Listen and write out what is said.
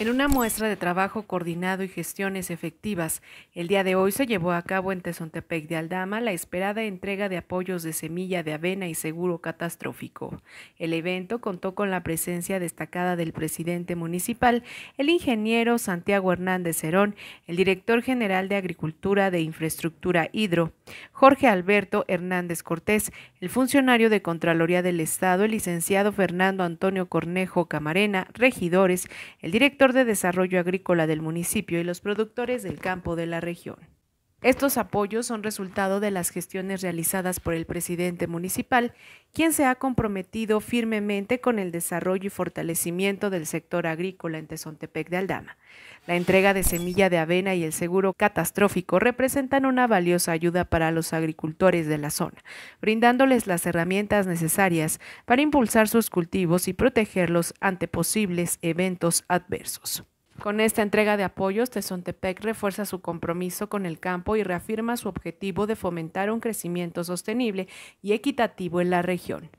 En una muestra de trabajo coordinado y gestiones efectivas, el día de hoy se llevó a cabo en Tezontepec de Aldama la esperada entrega de apoyos de semilla de avena y seguro catastrófico. El evento contó con la presencia destacada del presidente municipal, el ingeniero Santiago Hernández Cerón, el director general de Agricultura de Infraestructura Hidro, Jorge Alberto Hernández Cortés, el funcionario de Contraloría del Estado, el licenciado Fernando Antonio Cornejo Camarena, regidores, el director de Desarrollo Agrícola del municipio y los productores del campo de la región. Estos apoyos son resultado de las gestiones realizadas por el presidente municipal, quien se ha comprometido firmemente con el desarrollo y fortalecimiento del sector agrícola en Tezontepec de Aldama. La entrega de semilla de avena y el seguro catastrófico representan una valiosa ayuda para los agricultores de la zona, brindándoles las herramientas necesarias para impulsar sus cultivos y protegerlos ante posibles eventos adversos. Con esta entrega de apoyos, Tezontepec refuerza su compromiso con el campo y reafirma su objetivo de fomentar un crecimiento sostenible y equitativo en la región.